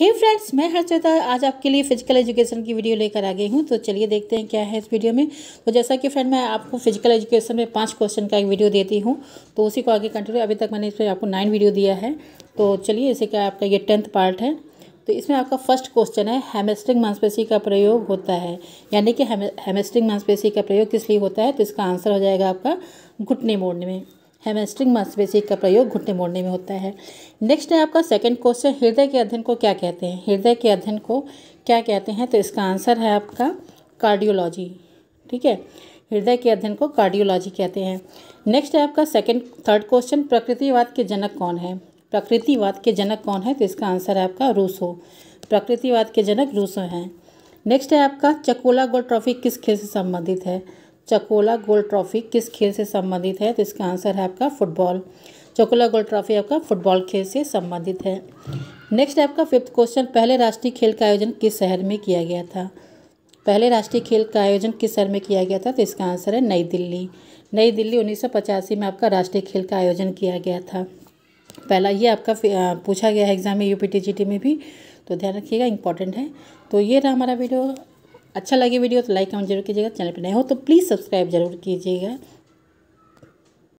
हे friends मैं हर्षिता आज आपके लिए फिजिकल एजुकेशन की वीडियो लेकर आ गई हूँ तो चलिए देखते हैं क्या है इस वीडियो में तो जैसा कि फ्रेंड मैं आपको फिजिकल एजुकेशन में पांच क्वेश्चन का एक वीडियो देती हूँ तो उसी को आगे कंटिन्यू अभी तक मैंने इसमें आपको नाइन वीडियो दिया है तो चलिए इसे क्या आपका ये टेंथ पार्ट है तो इसमें आपका फर्स्ट क्वेश्चन है हेमेस्ट्रिंग मांसपेशी का प्रयोग होता है यानी कि हेमेस्ट्रिंग मांसपेशी का प्रयोग किस लिए होता है तो इसका आंसर हो जाएगा आपका घुटने मोड़ने में हेमेस्ट्रिंग मांसपेशी का प्रयोग घुटने मोड़ने में होता है नेक्स्ट है आपका सेकंड क्वेश्चन हृदय के अध्ययन को क्या कहते हैं हृदय के अध्ययन को क्या कहते हैं तो इसका आंसर है आपका कार्डियोलॉजी ठीक है हृदय के अध्ययन को कार्डियोलॉजी कहते हैं नेक्स्ट है आपका सेकंड थर्ड क्वेश्चन प्रकृतिवाद के जनक कौन है प्रकृतिवाद के जनक कौन है तो इसका आंसर है आपका रूसो प्रकृतिवाद के जनक रूसो हैं नेक्स्ट है आपका चकोला गोल्ड ट्रॉफी किस खेल से संबंधित है चकोला गोल्ड ट्रॉफी किस खेल से संबंधित है तो इसका आंसर है आपका फुटबॉल चकोला गोल्ड ट्रॉफी आपका फुटबॉल खेल से संबंधित है नेक्स्ट आपका फिफ्थ क्वेश्चन पहले राष्ट्रीय खेल का आयोजन किस शहर में किया गया था पहले राष्ट्रीय खेल का आयोजन किस शहर में किया गया था तो इसका आंसर है नई दिल्ली नई दिल्ली उन्नीस में आपका राष्ट्रीय खेल का आयोजन किया गया था पहला ये आपका पूछा गया है एग्जाम में यू में भी तो ध्यान रखिएगा इंपॉर्टेंट है तो ये रहा हमारा वीडियो अच्छा लगे वीडियो तो लाइक कमेंट जरूर कीजिएगा चैनल पर नए हो तो प्लीज़ सब्सक्राइब जरूर कीजिएगा